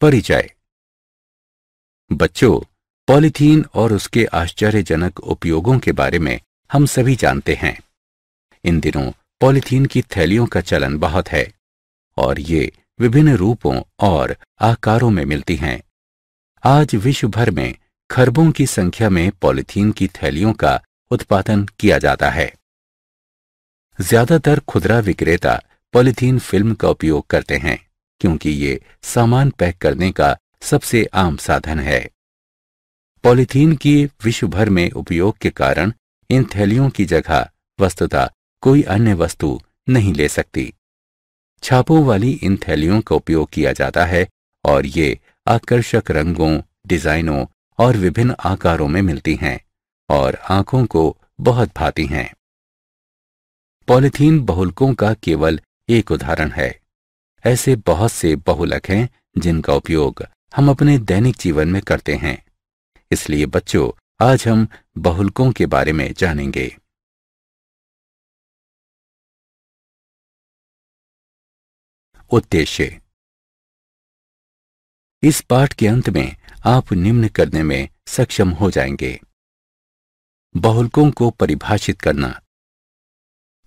परिचय बच्चों पॉलीथीन और उसके आश्चर्यजनक उपयोगों के बारे में हम सभी जानते हैं इन दिनों पॉलीथीन की थैलियों का चलन बहुत है और ये विभिन्न रूपों और आकारों में मिलती हैं आज विश्व भर में खरबों की संख्या में पॉलीथीन की थैलियों का उत्पादन किया जाता है ज्यादातर खुदरा विक्रेता पॉलीथीन फिल्म का उपयोग करते हैं क्योंकि ये सामान पैक करने का सबसे आम साधन है पॉलीथीन की विश्व भर में उपयोग के कारण इन थैलियों की जगह वस्तुतः कोई अन्य वस्तु नहीं ले सकती छापों वाली इन थैलियों का उपयोग किया जाता है और ये आकर्षक रंगों डिजाइनों और विभिन्न आकारों में मिलती हैं और आंखों को बहुत भाती हैं पॉलीथीन बहुलकों का केवल एक उदाहरण है ऐसे बहुत से बहुलक हैं जिनका उपयोग हम अपने दैनिक जीवन में करते हैं इसलिए बच्चों आज हम बहुलकों के बारे में जानेंगे उद्देश्य इस पाठ के अंत में आप निम्न करने में सक्षम हो जाएंगे बहुलकों को परिभाषित करना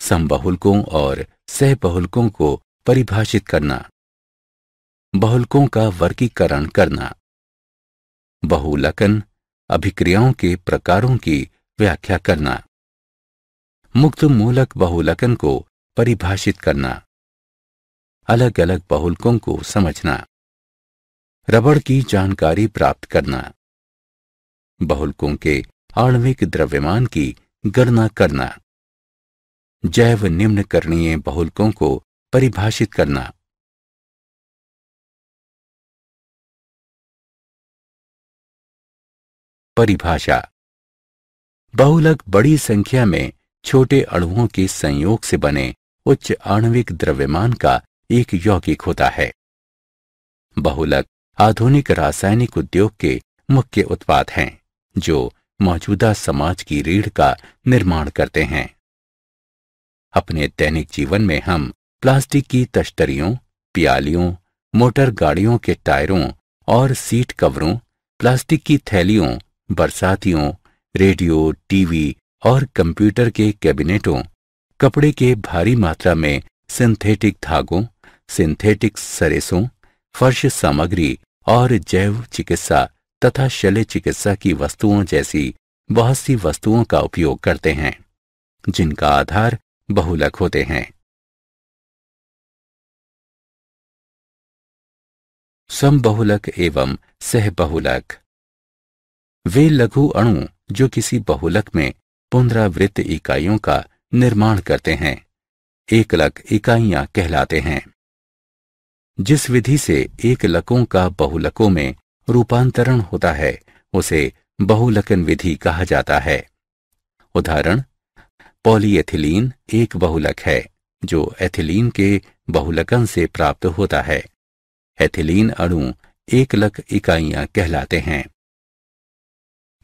समबहुलकों और सहबहुलकों को परिभाषित करना बहुलकों का वर्गीकरण करना बहुलकन अभिक्रियाओं के प्रकारों की व्याख्या करना मुक्त मूलक बहुलकन को परिभाषित करना अलग अलग बहुलकों को समझना रबड़ की जानकारी प्राप्त करना बहुलकों के आणविक द्रव्यमान की गणना करना जैव निम्नकरणीय बहुलकों को परिभाषित करना परिभाषा बहुलक बड़ी संख्या में छोटे अणुओं के संयोग से बने उच्च आणविक द्रव्यमान का एक यौगिक होता है बहुलक आधुनिक रासायनिक उद्योग के मुख्य उत्पाद हैं जो मौजूदा समाज की रीढ़ का निर्माण करते हैं अपने दैनिक जीवन में हम प्लास्टिक की तश्तरियों प्यालियों मोटर गाड़ियों के टायरों और सीट कवरों प्लास्टिक की थैलियों बरसातियों रेडियो टीवी और कंप्यूटर के कैबिनेटों कपड़े के भारी मात्रा में सिंथेटिक धागों सिंथेटिक सरेसों फर्श सामग्री और जैव चिकित्सा तथा शल्य चिकित्सा की वस्तुओं जैसी बहुत सी वस्तुओं का उपयोग करते हैं जिनका आधार बहुलक होते हैं बहुलक एवं सहबहुलक वे लघु अणु जो किसी बहुलक में पुनरावृत्त इकाइयों का निर्माण करते हैं एकलक इकाइयां कहलाते हैं जिस विधि से एकलकों का बहुलकों में रूपांतरण होता है उसे बहुलकन विधि कहा जाता है उदाहरण पॉलीएथिलीन एक बहुलक है जो एथिलीन के बहुलकन से प्राप्त होता है एथिलीन अणु एक लख इकाइयां कहलाते हैं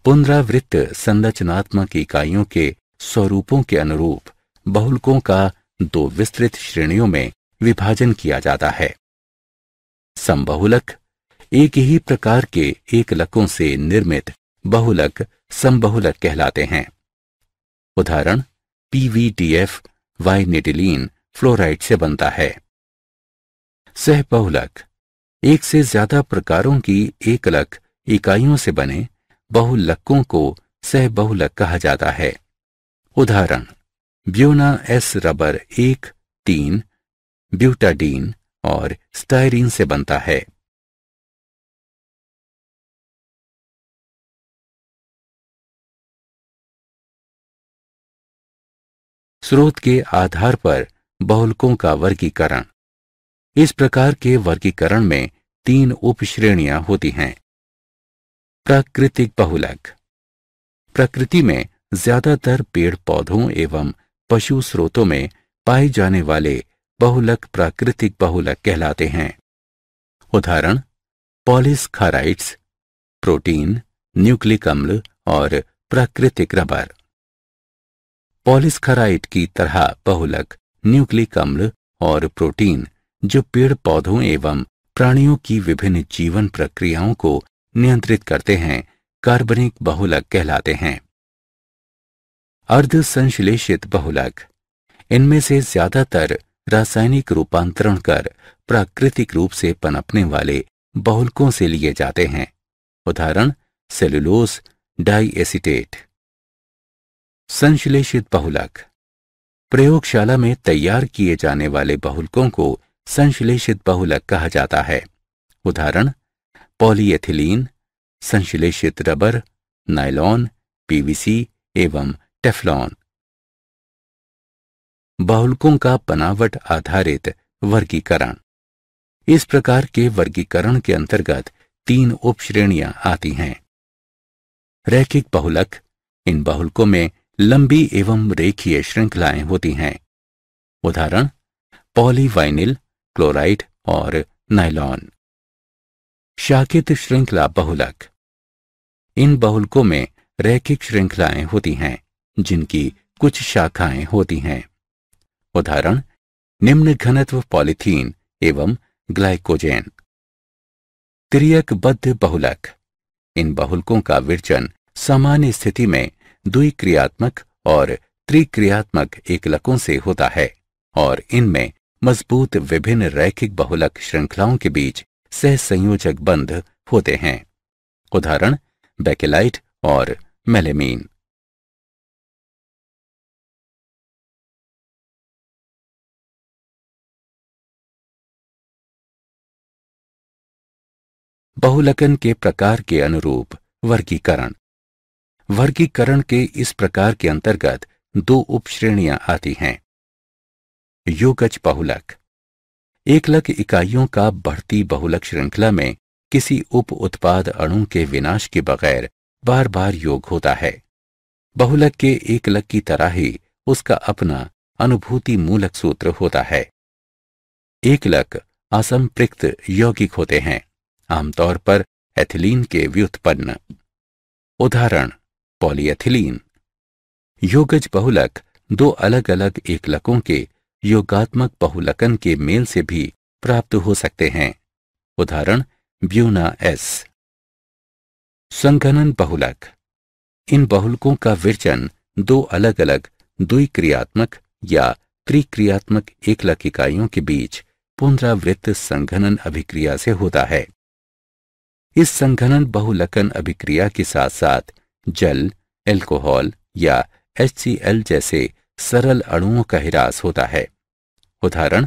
पुनरावृत्त संरचनात्मक इकाइयों के स्वरूपों के अनुरूप बहुलकों का दो विस्तृत श्रेणियों में विभाजन किया जाता है संबहुलक एक ही प्रकार के एक लकों से निर्मित बहुलक संबहुलक कहलाते हैं उदाहरण पीवीटीएफ वाइनेटिलीन फ्लोराइड से बनता है सहबहुलक एक से ज्यादा प्रकारों की एक लक इकाइयों से बने बहुलकों को सह बहुलक कहा जाता है उदाहरण ब्योना एस रबर एक तीन ब्यूटाडीन और स्टायरीन से बनता है स्रोत के आधार पर बहुलकों का वर्गीकरण इस प्रकार के वर्गीकरण में तीन उपश्रेणियां होती हैं प्राकृतिक बहुलक प्रकृति में ज्यादातर पेड़ पौधों एवं पशु स्रोतों में पाए जाने वाले बहुलक प्राकृतिक बहुलक कहलाते हैं उदाहरण पॉलिसखाराइड्स प्रोटीन न्यूक्लिक अम्ल और प्राकृतिक रबर पॉलिसखाराइड की तरह बहुलक न्यूक्लिक अम्ल और प्रोटीन जो पेड़ पौधों एवं प्राणियों की विभिन्न जीवन प्रक्रियाओं को नियंत्रित करते हैं कार्बनिक बहुलक कहलाते हैं अर्ध संश्लेषित बहुलक इनमें से ज्यादातर रासायनिक रूपांतरण कर प्राकृतिक रूप से पनपने वाले बहुलकों से लिए जाते हैं उदाहरण सेलुलोस डाइएसिटेट संश्लेषित बहुलक प्रयोगशाला में तैयार किए जाने वाले बहुलकों को संश्लेषित बहुलक कहा जाता है उदाहरण पॉलीएथिलीन संश्लेषित रबर नाइलॉन पीवीसी एवं टेफलॉन बहुलकों का बनावट आधारित वर्गीकरण इस प्रकार के वर्गीकरण के अंतर्गत तीन उपश्रेणियां आती हैं रैखिक बहुलक इन बहुलकों में लंबी एवं रेखीय श्रृंखलाएं होती हैं उदाहरण पॉलीवाइनिल क्लोराइड और नाइलॉन शाकित श्रृंखला बहुलक इन बहुलकों में रैखिक श्रृंखलाएं होती हैं जिनकी कुछ शाखाएं होती हैं उदाहरण निम्न घनत्व पॉलिथीन एवं ग्लाइकोजेन बद्ध बहुलक इन बहुलकों का विरचन सामान्य स्थिति में द्विक्रियात्मक और त्रिक्रियात्मक एकलकों से होता है और इनमें मजबूत विभिन्न रैखिक बहुलक श्रृंखलाओं के बीच सहसंयोजक बंध होते हैं उदाहरण बेकेलाइट और मेलेमीन बहुलकन के प्रकार के अनुरूप वर्गीकरण वर्गीकरण के इस प्रकार के अंतर्गत दो उपश्रेणियां आती हैं युगज बहुलक एक लक इकाइयों का बढ़ती बहुलक श्रृंखला में किसी उप उत्पाद अणु के विनाश के बगैर बार बार योग होता है बहुलक के एक लक की तरह ही उसका अपना अनुभूति मूलक सूत्र होता है एक लक असंपृक्त यौगिक होते हैं आमतौर पर एथिलीन के व्युत्पन्न उदाहरण पॉलीएथिलीन योगज बहुलक दो अलग अलग एकलकों के योगात्मक बहुलकन के मेल से भी प्राप्त हो सकते हैं उदाहरण ब्यूना एस संघनन बहुलक इन बहुलकों का विरचन दो अलग अलग द्विक्रियात्मक या त्रिक्रियात्मक एकलक इकाइयों के बीच पुनरावृत्त संघनन अभिक्रिया से होता है इस संघनन बहुलकन अभिक्रिया के साथ साथ जल एल्कोहल या एच जैसे सरल अणुओं का हिरास होता है उदाहरण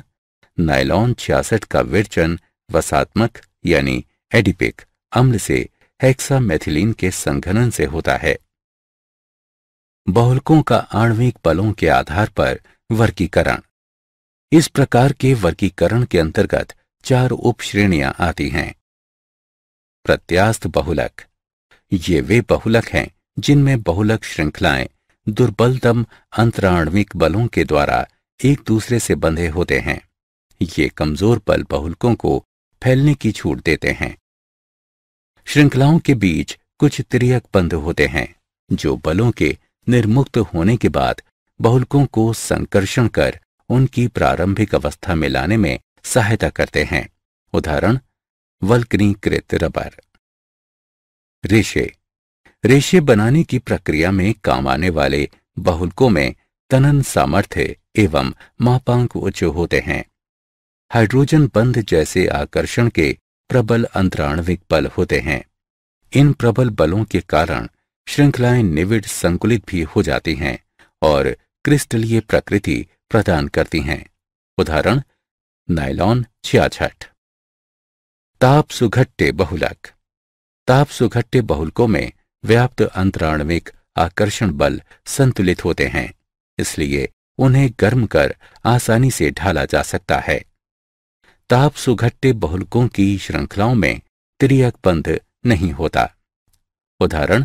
नायलॉन छियासठ का विरचन वसात्मक यानी एडिपिक अम्ल से हेक्सामेथिलीन के संघनन से होता है बहुलकों का आणविक बलों के आधार पर वर्गीकरण इस प्रकार के वर्गीकरण के अंतर्गत चार उप श्रेणियां आती हैं प्रत्यास्थ बहुलक ये वे बहुलक हैं जिनमें बहुलक श्रृंखलाएं दुर्बलतम अंतराणविक बलों के द्वारा एक दूसरे से बंधे होते हैं ये कमजोर पल बहुलकों को फैलने की छूट देते हैं श्रृंखलाओं के बीच कुछ त्रियक बंध होते हैं जो बलों के निर्मुक्त होने के बाद बहुलकों को संकर्षण कर उनकी प्रारंभिक अवस्था में लाने में सहायता करते हैं उदाहरण वल्क्रीकृत रबर रेशे रेशे बनाने की प्रक्रिया में काम आने वाले बहुलकों में तनन सामर्थ्य एवं महापांक उच्च होते हैं हाइड्रोजन बंध जैसे आकर्षण के प्रबल अंतराणविक बल होते हैं इन प्रबल बलों के कारण श्रृंखलाएं निविड संकुलित भी हो जाती हैं और क्रिस्टलीय प्रकृति प्रदान करती हैं उदाहरण नाइलॉन छियाछठ ताप सुघट्टे बहुलक ताप सुघट्टे बहुलकों में व्याप्त अंतराणविक आकर्षण बल संतुलित होते हैं इसलिए उन्हें गर्म कर आसानी से ढाला जा सकता है ताप सुघट्टे बहुलकों की श्रृंखलाओं में त्रियक बंध नहीं होता उदाहरण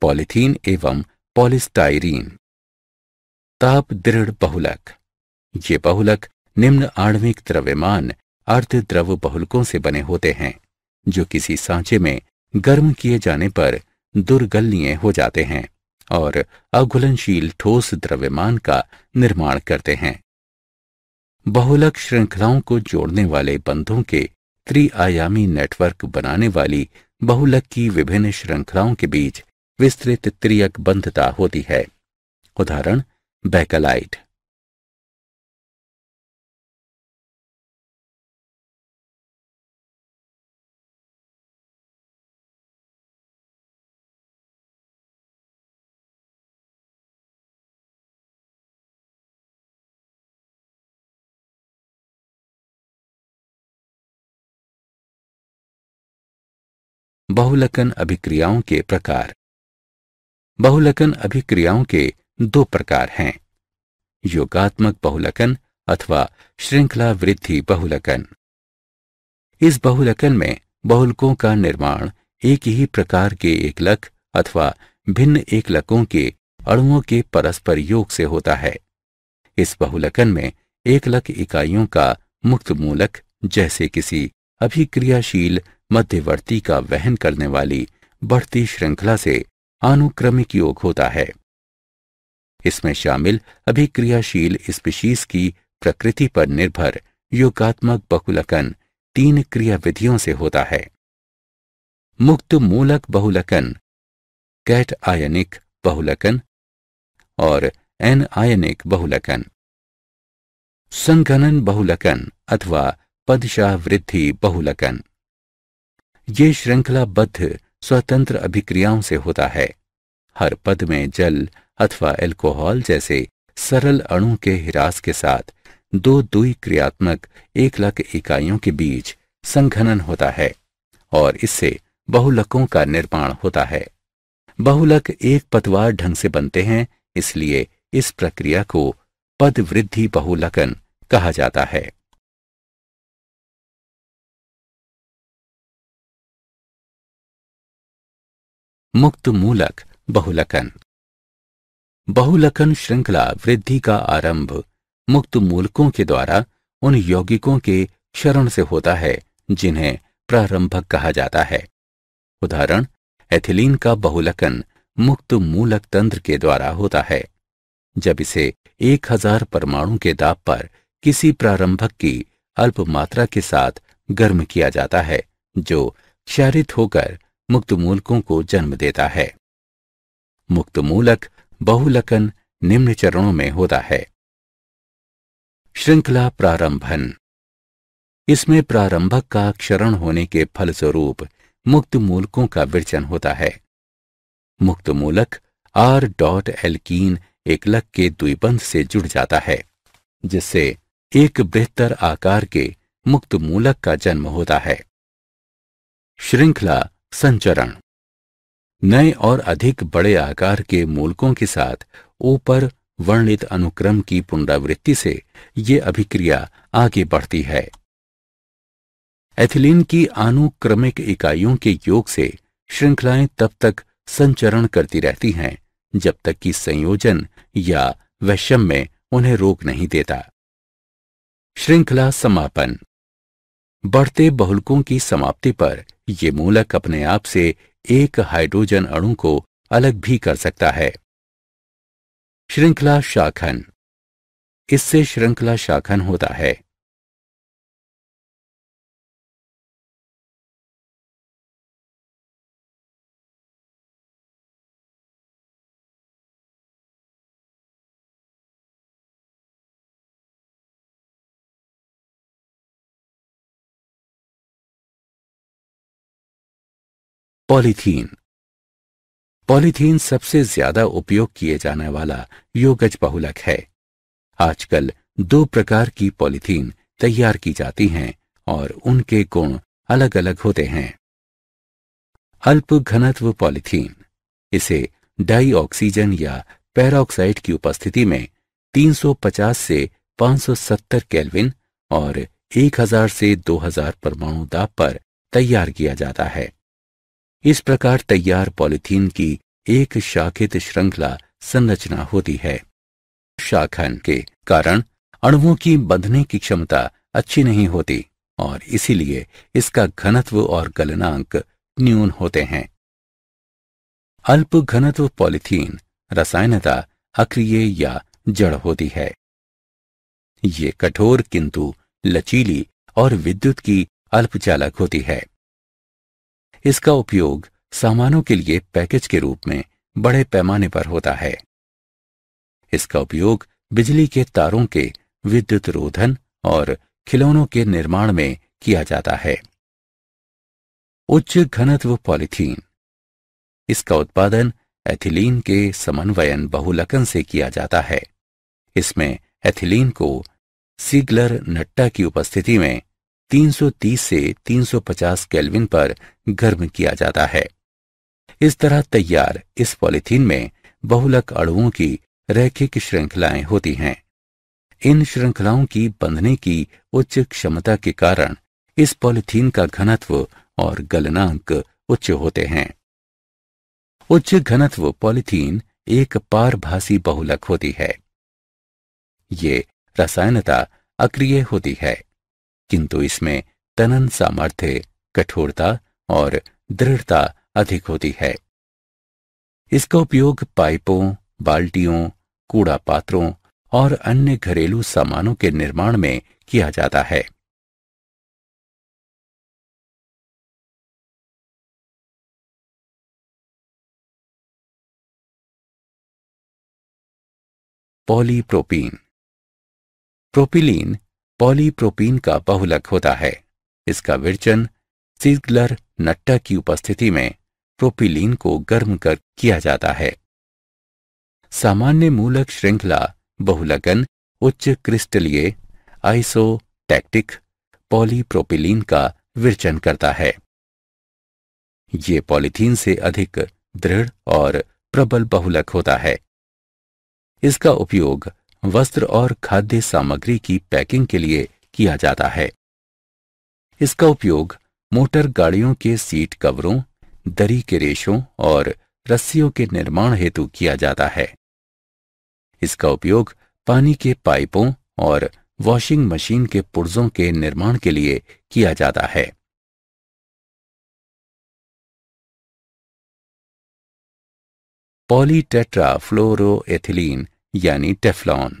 पॉलिथीन एवं पॉलिस्टाइरीन ताप दृढ़ बहुलक ये बहुलक निम्न आणविक द्रव्यमान अर्ध द्रव बहुलकों से बने होते हैं जो किसी सांचे में गर्म किए जाने पर दुर्गलनीय हो जाते हैं और अघुलनशील ठोस द्रव्यमान का निर्माण करते हैं बहुलक श्रृंखलाओं को जोड़ने वाले बंधों के त्रिआयामी नेटवर्क बनाने वाली बहुलक की विभिन्न श्रृंखलाओं के बीच विस्तृत त्रियक बंधता होती है उदाहरण बैकलाइट बहुलकन अभिक्रियाओं के प्रकार बहुलकन अभिक्रियाओं के दो प्रकार हैं योगात्मक बहुलकन अथवा श्रृंखला वृद्धि बहुलकन इस बहुलकन में बहुलकों का निर्माण एक ही प्रकार के एकलक अथवा भिन्न एकलकों के अणुओं के परस्पर योग से होता है इस बहुलकन में एकलक इकाइयों का मुक्त मूलक जैसे किसी अभिक्रियाशील मध्यवर्ती का वहन करने वाली बढ़ती श्रृंखला से आनुक्रमिक योग होता है इसमें शामिल अभिक्रियाशील स्पीशीज की प्रकृति पर निर्भर योगात्मक बहुलकन तीन क्रियाविधियों से होता है मुक्त मूलक बहुलकन कैट आयनिक बहुलकन और एन आयनिक बहुलकन संघनन बहुलकन अथवा पदशाह वृद्धि बहुलकन ये श्रृंखलाबद्ध स्वतंत्र अभिक्रियाओं से होता है हर पद में जल अथवा एल्कोहल जैसे सरल अणु के हिरास के साथ दो दुई क्रियात्मक एक लाख इकाइयों के बीच संघनन होता है और इससे बहुलकों का निर्माण होता है बहुलक एक पतवार ढंग से बनते हैं इसलिए इस प्रक्रिया को पद वृद्धि बहुलकन कहा जाता है मुक्त मूलक बहुलकन बहुलकन श्रृंखला वृद्धि का आरंभ मुक्त मूलकों के द्वारा उन यौगिकों के क्षरण से होता है जिन्हें प्रारंभक कहा जाता है उदाहरण एथिलीन का बहुलकन मुक्त मूलक तंत्र के द्वारा होता है जब इसे 1000 परमाणु के दाब पर किसी प्रारंभक की अल्प मात्रा के साथ गर्म किया जाता है जो क्षारित होकर मुक्त मूलकों को जन्म देता है मुक्त मूलक बहुलकन निम्न चरणों में होता है श्रृंखला प्रारंभन इसमें प्रारंभक का क्षरण होने के फलस्वरूप मुक्त मूलकों का विरचन होता है मुक्त मूलक आर डॉट एल्कीन एकलक के द्विबंध से जुड़ जाता है जिससे एक बेहतर आकार के मुक्त मूलक का जन्म होता है श्रृंखला संचरण नए और अधिक बड़े आकार के मूलकों के साथ ऊपर वर्णित अनुक्रम की पुनरावृत्ति से ये अभिक्रिया आगे बढ़ती है एथिलीन की आनुक्रमिक इकाइयों के योग से श्रृंखलाएं तब तक संचरण करती रहती हैं जब तक कि संयोजन या वैषम्य उन्हें रोक नहीं देता श्रृंखला समापन बढ़ते बहुलकों की समाप्ति पर ये मूलक अपने आप से एक हाइड्रोजन अणु को अलग भी कर सकता है श्रृंखला शाखन इससे श्रृंखला शाखन होता है पॉलीथीन पॉलीथीन सबसे ज्यादा उपयोग किए जाने वाला योगज बहुलक है आजकल दो प्रकार की पॉलीथीन तैयार की जाती हैं और उनके गुण अलग अलग होते हैं अल्प घनत्व पॉलीथीन इसे डाई ऑक्सीजन या पैरोक्साइड की उपस्थिति में 350 से 570 केल्विन और 1000 से 2000 परमाणु दाब पर तैयार किया जाता है इस प्रकार तैयार पॉलिथीन की एक शाखित श्रृंखला संरचना होती है शाखन के कारण अणुओं की बंधने की क्षमता अच्छी नहीं होती और इसीलिए इसका घनत्व और गलनांक न्यून होते हैं अल्प घनत्व पॉलिथीन रसायनता अक्रिय या जड़ होती है ये कठोर किंतु लचीली और विद्युत की अल्पचालक होती है इसका उपयोग सामानों के लिए पैकेज के रूप में बड़े पैमाने पर होता है इसका उपयोग बिजली के तारों के विद्युत रोधन और खिलौनों के निर्माण में किया जाता है उच्च घनत्व पॉलिथीन इसका उत्पादन एथिलीन के समन्वयन बहुलकन से किया जाता है इसमें एथिलीन को सीगलर नट्टा की उपस्थिति में 330 से 350 केल्विन पर गर्म किया जाता है इस तरह तैयार इस पॉलिथीन में बहुलक अणुओं की रैखिक श्रृंखलाएं होती हैं इन श्रृंखलाओं की बंधने की उच्च क्षमता के कारण इस पॉलिथीन का घनत्व और गलनांक उच्च होते हैं उच्च घनत्व पॉलिथीन एक पारभासी बहुलक होती है ये रसायनता अक्रिय होती है किंतु इसमें तनन सामर्थ्य कठोरता और दृढ़ता अधिक होती है इसका उपयोग पाइपों बाल्टियों कूड़ा पात्रों और अन्य घरेलू सामानों के निर्माण में किया जाता है पॉलीप्रोपीन प्रोपिलीन पॉलीप्रोपीन का बहुलक होता है इसका विरचन सीजलर नट्टा की उपस्थिति में प्रोपिलीन को गर्म कर किया जाता है सामान्य मूलक श्रृंखला बहुलकन उच्च क्रिस्टलीय आइसोटैक्टिक पॉलीप्रोपिलीन का विरचन करता है ये पॉलीथीन से अधिक दृढ़ और प्रबल बहुलक होता है इसका उपयोग वस्त्र और खाद्य सामग्री की पैकिंग के लिए किया जाता है इसका उपयोग मोटर गाड़ियों के सीट कवरों दरी के रेशों और रस्सियों के निर्माण हेतु किया जाता है इसका उपयोग पानी के पाइपों और वॉशिंग मशीन के पुर्जों के निर्माण के लिए किया जाता है पॉलीटेट्राफ्लोरोएथिलीन यानी टेफ्लॉन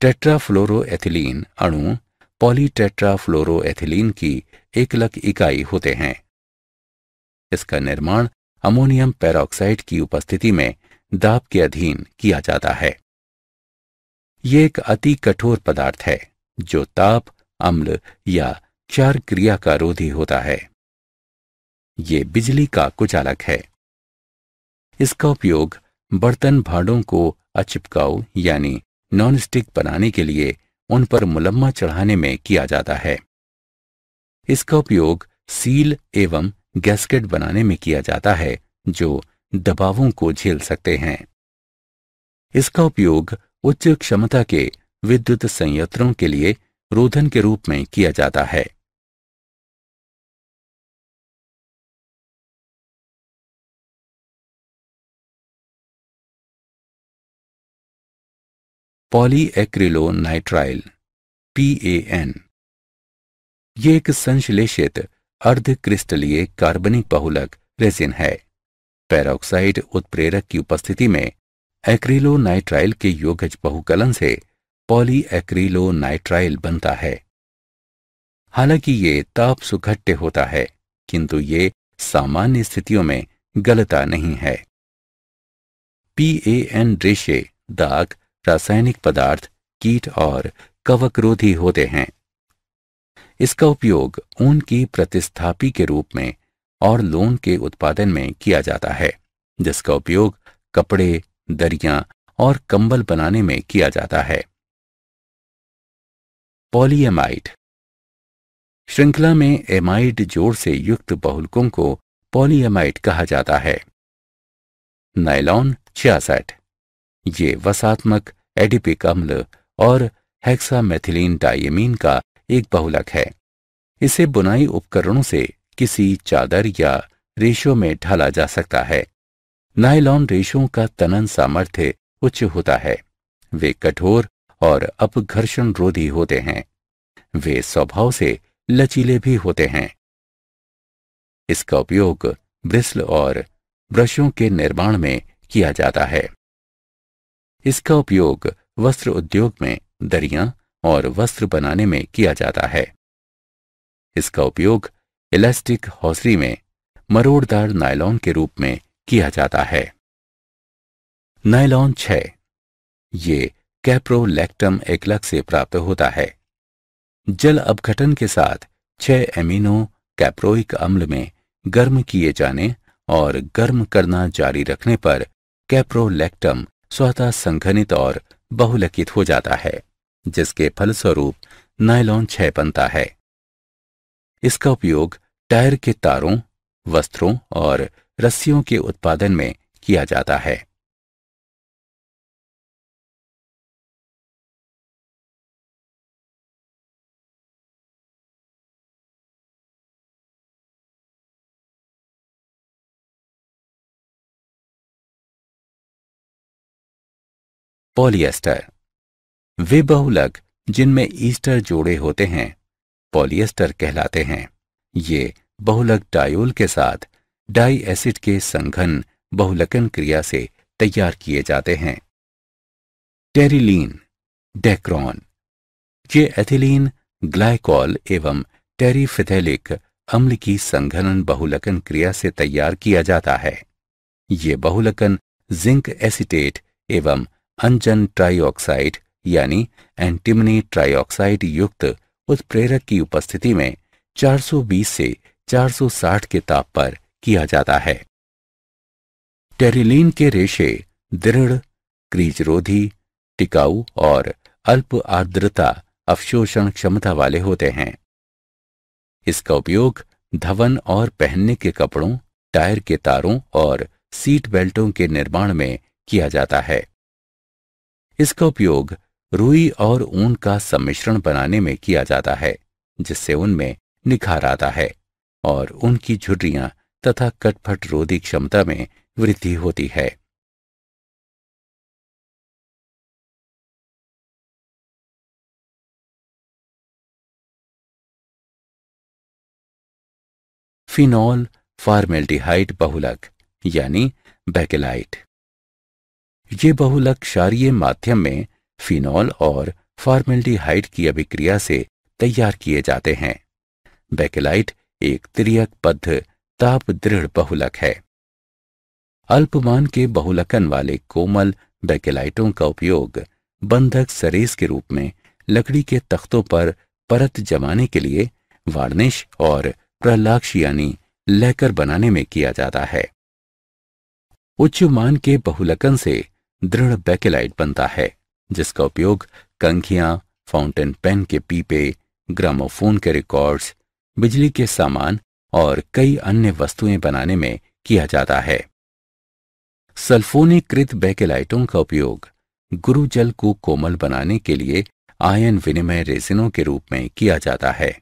टेट्राफ्लोरोएथिलीन अणु पॉलीटेट्राफ्लोरोएथिलीन की एकलक इकाई होते हैं इसका निर्माण अमोनियम पेरोक्साइड की उपस्थिति में दाब के अधीन किया जाता है यह एक अति कठोर पदार्थ है जो ताप अम्ल या क्षार क्रिया का रोधी होता है ये बिजली का कुचालक है इसका उपयोग बर्तन भाड़ों को अचिपकाऊ यानी नॉन स्टिक बनाने के लिए उन पर मुलम्मा चढ़ाने में किया जाता है इसका उपयोग सील एवं गैस्केट बनाने में किया जाता है जो दबावों को झेल सकते हैं इसका उपयोग उच्च क्षमता के विद्युत संयंत्रों के लिए रोधन के रूप में किया जाता है पॉलीएक्रिलोनाइट्राइल पीएएन ये एक संश्लेषित अर्ध क्रिस्टलीय कार्बनिक बहुलक रेजिन है पेरोक्साइड उत्प्रेरक की उपस्थिति में एक्रिलोनाइट्राइल के योगज बहुकलन से पॉलीएक्रिलोनाइट्राइल बनता है हालांकि ये ताप सुघट्य होता है किंतु ये सामान्य स्थितियों में गलता नहीं है पीएएन रेशे दाग रासायनिक पदार्थ कीट और रोधी होते हैं इसका उपयोग ऊन की प्रतिस्थापी के रूप में और लोन के उत्पादन में किया जाता है जिसका उपयोग कपड़े दरिया और कंबल बनाने में किया जाता है पॉलीएमाइड श्रृंखला में एमाइड जोड़ से युक्त बहुलकों को पॉलीएमाइड कहा जाता है नाइलॉन छियासठ ये वसात्मक एडिपिक अम्ल और हेक्सामेथिलीन डायमीन का एक बहुलक है इसे बुनाई उपकरणों से किसी चादर या रेशों में ढाला जा सकता है नायलॉन रेशों का तनन सामर्थ्य उच्च होता है वे कठोर और अपघर्षण रोधी होते हैं वे स्वभाव से लचीले भी होते हैं इसका उपयोग ब्रिस्ल और ब्रशों के निर्माण में किया जाता है इसका उपयोग वस्त्र उद्योग में दरिया और वस्त्र बनाने में किया जाता है इसका उपयोग इलास्टिक हौसरी में मरोड़दार नायलॉन के रूप में किया जाता है नायलॉन छ ये कैप्रोलैक्टम एकलक से प्राप्त होता है जल अपघटन के साथ छह एमिनो कैप्रोइक अम्ल में गर्म किए जाने और गर्म करना जारी रखने पर कैप्रोलैक्टम स्वतः संघनित और बहुलकित हो जाता है जिसके फलस्वरूप नायलॉन क्षय बनता है इसका उपयोग टायर के तारों वस्त्रों और रस्सियों के उत्पादन में किया जाता है पॉलिएस्टर वे बहुलक जिनमें ईस्टर जोड़े होते हैं पॉलिएस्टर कहलाते हैं ये बहुलक डायोल के साथ डाई एसिड के संघन बहुलकन क्रिया से तैयार किए जाते हैं टेरिलीन डेक्रॉन ये एथिलीन ग्लाइकॉल एवं टेरिफिथेलिक अम्ल की संघनन बहुलकन क्रिया से तैयार किया जाता है ये बहुलकन जिंक एसिटेट एवं अंजन ट्राईऑक्साइड यानी एंटीमनी ट्राइऑक्साइड युक्त उत्प्रेरक की उपस्थिति में 420 से 460 के ताप पर किया जाता है टेरिलीन के रेशे दृढ़ क्रीजरोधी टिकाऊ और अल्प आर्द्रता अवशोषण क्षमता वाले होते हैं इसका उपयोग धवन और पहनने के कपड़ों टायर के तारों और सीट बेल्टों के निर्माण में किया जाता है इसका उपयोग रुई और ऊन का सम्मिश्रण बनाने में किया जाता है जिससे उनमें निखार आता है और उनकी झुर्रियां तथा कटफट रोधी क्षमता में वृद्धि होती है फिनॉल फार्मेल्डिहाइड बहुलक यानी बैकेलाइट ये बहुलक क्षारीय माध्यम में फिनॉल और फॉर्मेल्डिहाइड की अभिक्रिया से तैयार किए जाते हैं बेकेलाइट एक त्रियकबद्ध ताप दृढ़ बहुलक है अल्पमान के बहुलकन वाले कोमल बेकेलाइटों का उपयोग बंधक सरेस के रूप में लकड़ी के तख्तों पर परत जमाने के लिए वार्निश और प्रलाक्ष यानी लेकर बनाने में किया जाता है उच्च मान के बहुलकन से दृढ़ बैकेलाइट बनता है जिसका उपयोग कंखियां फाउंटेन पेन के पीपे ग्रामोफोन के रिकॉर्ड्स बिजली के सामान और कई अन्य वस्तुएं बनाने में किया जाता है सल्फोनीकृत बैकेलाइटों का उपयोग गुरु जल को कोमल बनाने के लिए आयन विनिमय रेसिनों के रूप में किया जाता है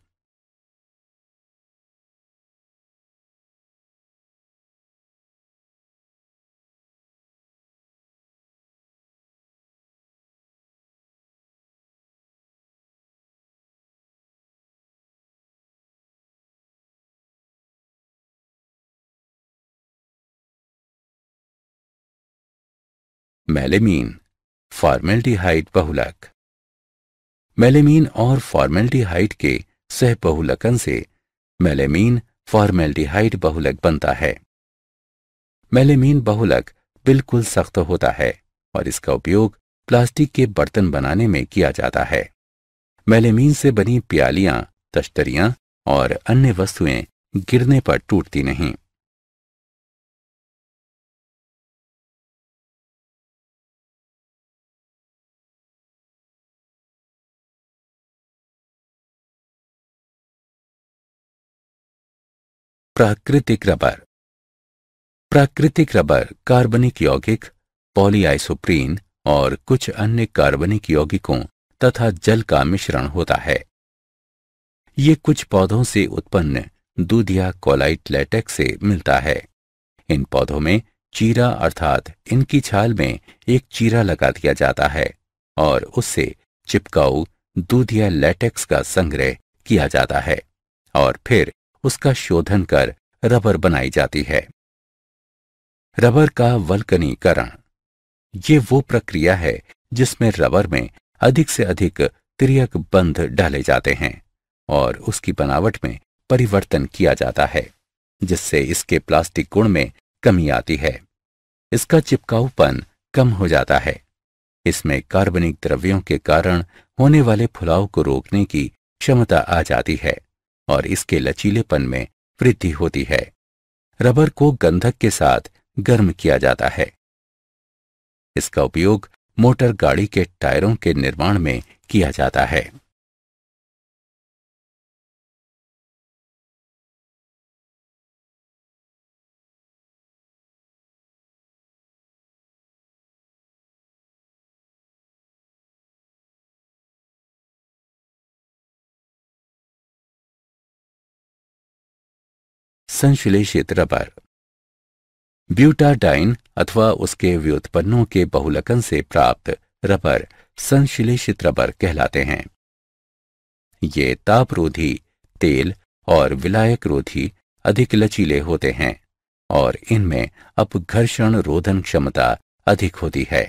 मेलेमीन हाइट बहुलक मेलेमीन और हाइट के सह बहुलकन से मेलेमीन हाइट बहुलक बनता है मेलेमीन बहुलक बिल्कुल सख्त होता है और इसका उपयोग प्लास्टिक के बर्तन बनाने में किया जाता है मेलेमीन से बनी प्यालियां तश्तरियां और अन्य वस्तुएं गिरने पर टूटती नहीं प्राकृतिक रबर प्राकृतिक रबर कार्बनिक यौगिक पॉलीआइसोप्रीन और कुछ अन्य कार्बनिक यौगिकों तथा जल का मिश्रण होता है ये कुछ पौधों से उत्पन्न दूधिया कोलाइट लेटेक्स से मिलता है इन पौधों में चीरा अर्थात इनकी छाल में एक चीरा लगा दिया जाता है और उससे चिपकाऊ दूधिया लेटेक्स का संग्रह किया जाता है और फिर उसका शोधन कर रबर बनाई जाती है रबर का वल्कनीकरण ये वो प्रक्रिया है जिसमें रबर में अधिक से अधिक त्रियक बंध डाले जाते हैं और उसकी बनावट में परिवर्तन किया जाता है जिससे इसके प्लास्टिक गुण में कमी आती है इसका चिपकाऊपन कम हो जाता है इसमें कार्बनिक द्रव्यों के कारण होने वाले फुलाव को रोकने की क्षमता आ जाती है और इसके लचीलेपन में वृद्धि होती है रबर को गंधक के साथ गर्म किया जाता है इसका उपयोग मोटर गाड़ी के टायरों के निर्माण में किया जाता है संश्लेषित रबर ब्यूटाडाइन अथवा उसके व्युत्पन्नों के बहुलकन से प्राप्त रबर संश्लेषित रबर कहलाते हैं ये तापरोधी तेल और विलायक रोधी अधिक लचीले होते हैं और इनमें अपघर्षण रोधन क्षमता अधिक होती है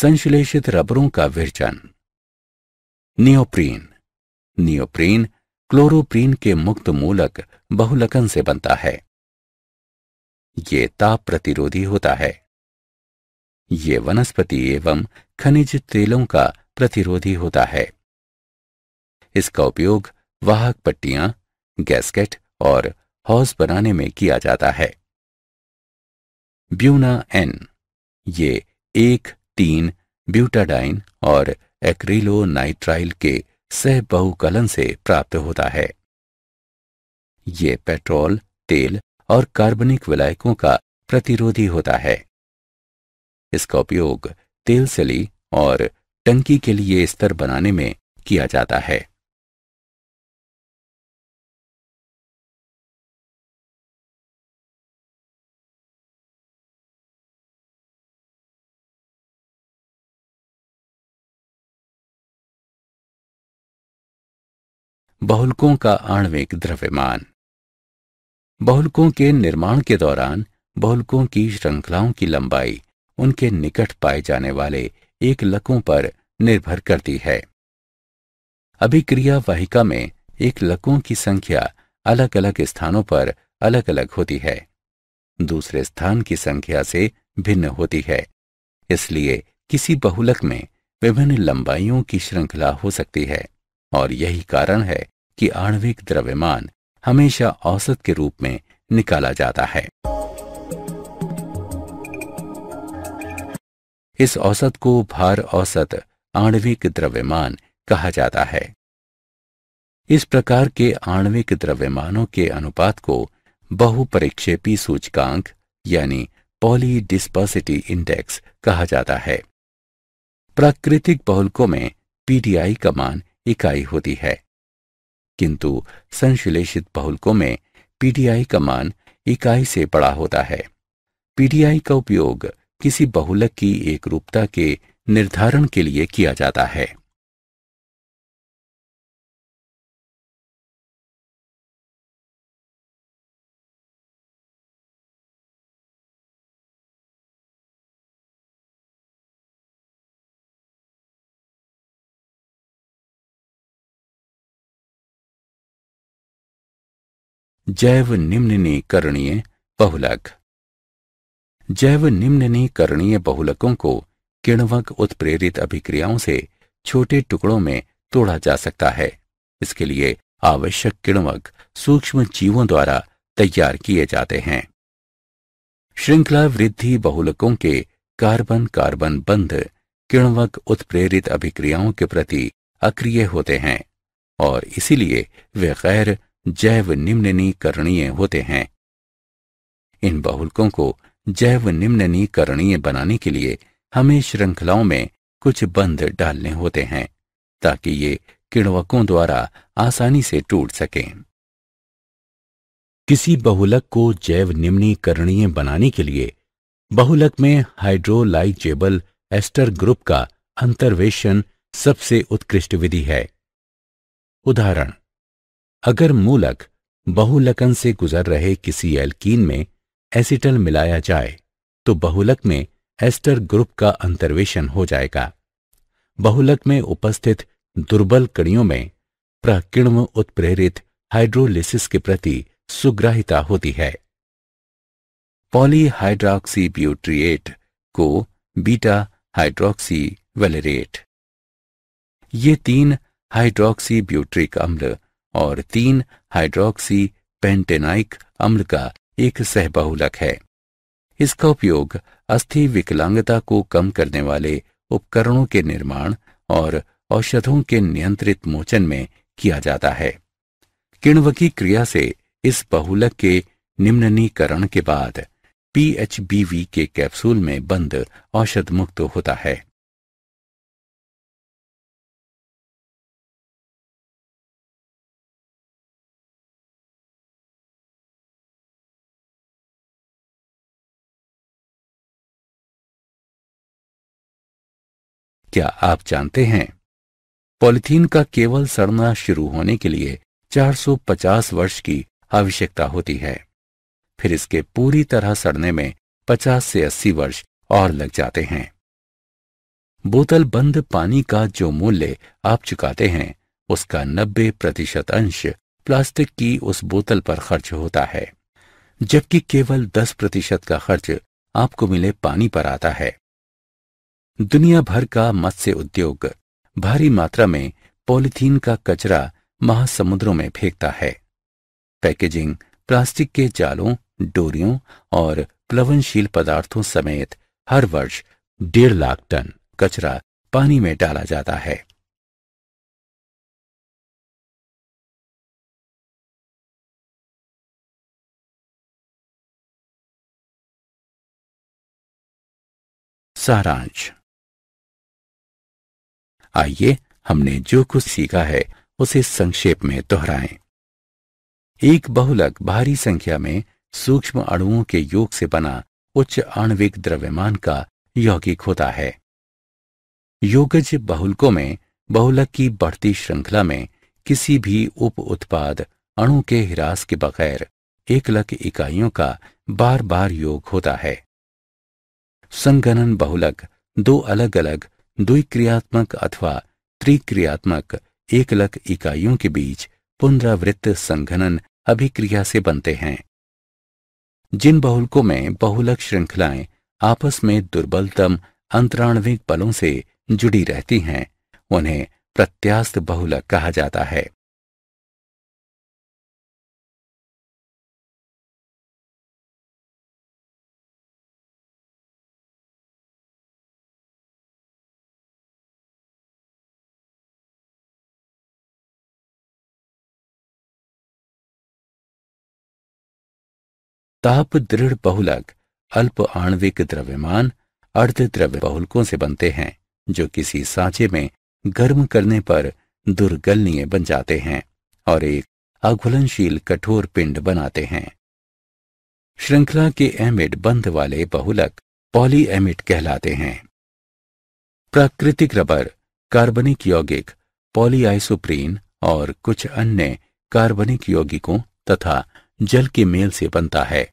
संश्लेषित रबरों का विरजन नियोप्रीन नियोप्रीन क्लोरोप्रीन के मुक्त मूलक बहुलकन से बनता है ये ताप प्रतिरोधी होता है ये वनस्पति एवं खनिज तेलों का प्रतिरोधी होता है इसका उपयोग वाहक पट्टियां गैसकेट और हॉस बनाने में किया जाता है ब्यूना एन ये एक तीन ब्यूटाडाइन और एक्रिलो नाइट्राइल के सह बहुकलन से प्राप्त होता है ये पेट्रोल तेल और कार्बनिक विलायकों का प्रतिरोधी होता है इसका उपयोग तेल सली और टंकी के लिए स्तर बनाने में किया जाता है बहुलकों का आणविक द्रव्यमान बहुलकों के निर्माण के दौरान बहुलकों की श्रृंखलाओं की लंबाई उनके निकट पाए जाने वाले एक लकों पर निर्भर करती है अभिक्रिया वाहिका में एक लकों की संख्या अलग अलग स्थानों पर अलग अलग होती है दूसरे स्थान की संख्या से भिन्न होती है इसलिए किसी बहुलक में विभिन्न लंबाइयों की श्रृंखला हो सकती है और यही कारण है कि आणविक द्रव्यमान हमेशा औसत के रूप में निकाला जाता है इस औसत को भार औसत आणविक द्रव्यमान कहा जाता है इस प्रकार के आणविक द्रव्यमानों के अनुपात को बहुपरिक्षेपी सूचकांक यानी पॉलीडिस्पर्सिटी इंडेक्स कहा जाता है प्राकृतिक बहुलकों में पीडीआई का मान इकाई होती है किंतु संश्लेषित बहुलकों में पीटीआई का मान इकाई से बड़ा होता है पीटीआई का उपयोग किसी बहुलक की एक रूपता के निर्धारण के लिए किया जाता है जैव करणीय बहुलक जैव निम्ननीकरणीय बहुलकों को किणवक उत्प्रेरित अभिक्रियाओं से छोटे टुकड़ों में तोड़ा जा सकता है इसके लिए आवश्यक किणवक सूक्ष्म जीवों द्वारा तैयार किए जाते हैं श्रृंखला वृद्धि बहुलकों के कार्बन कार्बन बंध किणवक उत्प्रेरित अभिक्रियाओं के प्रति अक्रिय होते हैं और इसीलिए वे गैर जैव निम्ननीकरणीय होते हैं इन बहुलकों को जैव निम्ननीकरणीय बनाने के लिए हमें श्रृंखलाओं में कुछ बंध डालने होते हैं ताकि ये किणवकों द्वारा आसानी से टूट सकें किसी बहुलक को जैव निम्नीकरणीय बनाने के लिए बहुलक में हाइड्रोलाइजेबल एस्टर ग्रुप का अंतर्वेशन सबसे उत्कृष्ट विधि है उदाहरण अगर मूलक बहुलकन से गुजर रहे किसी एल्कीन में एसिटल मिलाया जाए तो बहुलक में एस्टर ग्रुप का अंतर्वेशन हो जाएगा बहुलक में उपस्थित दुर्बल कड़ियों में प्रकिण्व उत्प्रेरित हाइड्रोलिसिस के प्रति सुग्राहिता होती है ब्यूट्रिएट को बीटा हाइड्रोक्सी वेलेरेट ये तीन हाइड्रोक्सी ब्यूट्रिक अम्ल और तीन हाइड्रोक्सी पेंटेनाइक अम्ल का एक सहबहुलक है इसका उपयोग अस्थि विकलांगता को कम करने वाले उपकरणों के निर्माण और औषधों के नियंत्रित मोचन में किया जाता है किण्वकी क्रिया से इस बहुलक के निम्ननीकरण के बाद पीएचबीवी के कैप्सूल में बंद औषध मुक्त होता है क्या आप जानते हैं पॉलिथीन का केवल सड़ना शुरू होने के लिए 450 वर्ष की आवश्यकता होती है फिर इसके पूरी तरह सड़ने में 50 से 80 वर्ष और लग जाते हैं बोतल बंद पानी का जो मूल्य आप चुकाते हैं उसका 90 प्रतिशत अंश प्लास्टिक की उस बोतल पर खर्च होता है जबकि केवल 10 प्रतिशत का खर्च आपको मिले पानी पर आता है दुनिया भर का मत्स्य उद्योग भारी मात्रा में पॉलिथीन का कचरा महासमुद्रों में फेंकता है पैकेजिंग प्लास्टिक के जालों डोरियों और प्लवनशील पदार्थों समेत हर वर्ष डेढ़ लाख टन कचरा पानी में डाला जाता है सारांश आइए हमने जो कुछ सीखा है उसे संक्षेप में दोहराएं। एक बहुलक भारी संख्या में सूक्ष्म अणुओं के योग से बना उच्च आणविक द्रव्यमान का यौगिक होता है योगज बहुलकों में बहुलक की बढ़ती श्रृंखला में किसी भी उप उत्पाद अणु के हिरास के बगैर एक इकाइयों का बार बार योग होता है संगणन बहुलक दो अलग अलग द्विक्रियात्मक अथवा त्रिक्रियात्मक एकलक इकाइयों के बीच पुनरावृत्त संघनन अभिक्रिया से बनते हैं जिन बहुलकों में बहुलक श्रृंखलाएं आपस में दुर्बलतम अंतराणविक बलों से जुड़ी रहती हैं उन्हें प्रत्यास्त बहुलक कहा जाता है ताप दृढ़ बहुलक अल्प आणविक द्रव्यमान अर्ध द्रव्य बहुलकों से बनते हैं जो किसी सांचे में गर्म करने पर दुर्गलनीय बन जाते हैं और एक अघुलनशील कठोर पिंड बनाते हैं श्रृंखला के एमिड बंध वाले बहुलक पॉली एमिड कहलाते हैं प्राकृतिक रबर कार्बनिक यौगिक पॉलीआइसोप्रीन और कुछ अन्य कार्बनिक यौगिकों तथा जल के मेल से बनता है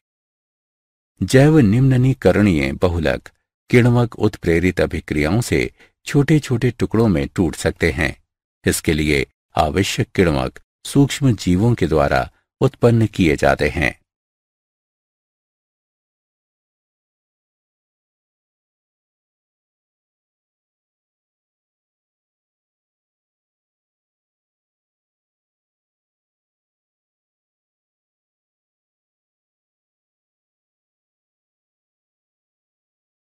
जैव निम्ननीकरणीय बहुलक किणवक उत्प्रेरित अभिक्रियाओं से छोटे छोटे टुकड़ों में टूट सकते हैं इसके लिए आवश्यक किणवक सूक्ष्म जीवों के द्वारा उत्पन्न किए जाते हैं